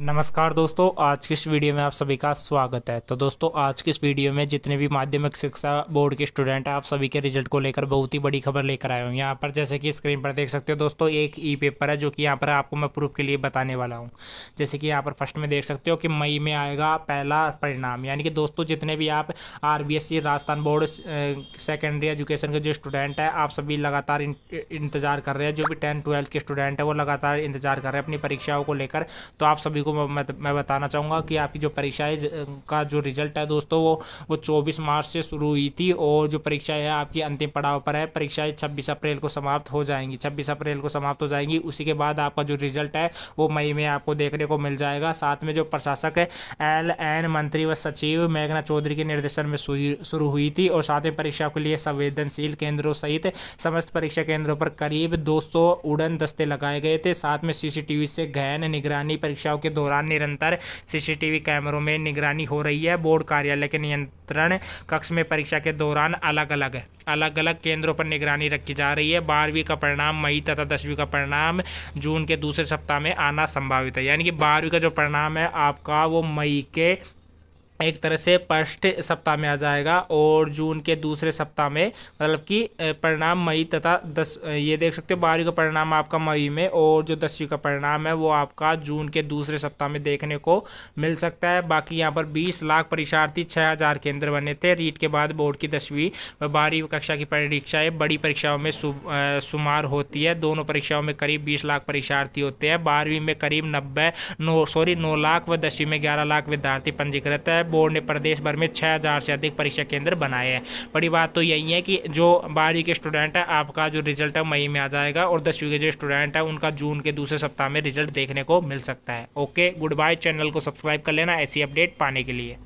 नमस्कार दोस्तों आज की इस वीडियो में आप सभी का स्वागत है तो दोस्तों आज की इस वीडियो में जितने भी माध्यमिक शिक्षा बोर्ड के स्टूडेंट हैं आप सभी के रिजल्ट को लेकर बहुत ही बड़ी खबर लेकर आए हूँ यहाँ पर जैसे कि स्क्रीन पर देख सकते हो दोस्तों एक ई पेपर है जो कि यहाँ पर आपको मैं प्रूफ के लिए बताने वाला हूँ जैसे कि यहाँ पर फर्स्ट में देख सकते हो कि मई में आएगा पहला परिणाम यानी कि दोस्तों जितने भी आप आर राजस्थान बोर्ड सेकेंडरी एजुकेशन के जो स्टूडेंट हैं आप सभी लगातार इंतजार कर रहे हैं जो भी टेंथ ट्वेल्थ के स्टूडेंट हैं वो लगातार इंतजार कर रहे हैं अपनी परीक्षाओं को लेकर तो आप सभी सभी को मैं, मैं बताना चाहूँगा कि आपकी जो परीक्षा का जो रिजल्ट है दोस्तों वो वो चौबीस मार्च से शुरू हुई थी और जो परीक्षा है आपकी अंतिम पड़ाव पर है परीक्षाएँ छब्बीस अप्रैल को समाप्त हो जाएंगी छब्बीस अप्रैल को समाप्त हो जाएंगी उसी के बाद आपका जो रिजल्ट है वो मई में आपको देखने को मिल जाएगा साथ में जो प्रशासक है एल एन मंत्री व सचिव मेघना चौधरी के निर्देशन में शुरू हुई थी और साथ में परीक्षा के लिए संवेदनशील केंद्रों सहित समस्त परीक्षा केंद्रों पर करीब 200 उड़न दस्ते लगाए गए थे साथ में सीसीटीवी से गहन निगरानी परीक्षाओं के दौरान निरंतर सीसीटीवी कैमरों में निगरानी हो रही है बोर्ड कार्यालय के नियंत्रण कक्ष में परीक्षा के दौरान अलग अलग अलग अलग केंद्रों पर निगरानी रखी जा रही है बारहवीं का परिणाम मई तथा दसवीं का परिणाम जून के दूसरे सप्ताह में आना संभावित है यानी कि बारहवीं का जो परिणाम है आपका वो मई के एक तरह से फर्स्ट सप्ताह में आ जाएगा और जून के दूसरे सप्ताह में मतलब कि परिणाम मई तथा दस ये देख सकते हो बारहवीं का परिणाम आपका मई में और जो दसवीं का परिणाम है वो आपका जून के दूसरे सप्ताह में देखने को मिल सकता है बाकी यहाँ पर बीस लाख परीक्षार्थी छः हज़ार केंद्र बने थे रीट के बाद बोर्ड की दसवीं व बारहवीं कक्षा की परीक्षाएँ बड़ी परीक्षाओं में शुमार होती है दोनों परीक्षाओं में करीब बीस लाख परीक्षार्थी होते हैं बारहवीं में करीब नब्बे नौ सॉरी नौ लाख व दसवीं में ग्यारह लाख विद्यार्थी पंजीकृत है बोर्ड ने प्रदेश भर में छः हज़ार से अधिक परीक्षा केंद्र बनाए हैं बड़ी बात तो यही है कि जो बारहवीं के स्टूडेंट है आपका जो रिजल्ट है मई में आ जाएगा और दसवीं के जो स्टूडेंट है उनका जून के दूसरे सप्ताह में रिजल्ट देखने को मिल सकता है ओके गुड बाय चैनल को सब्सक्राइब कर लेना ऐसी अपडेट पाने के लिए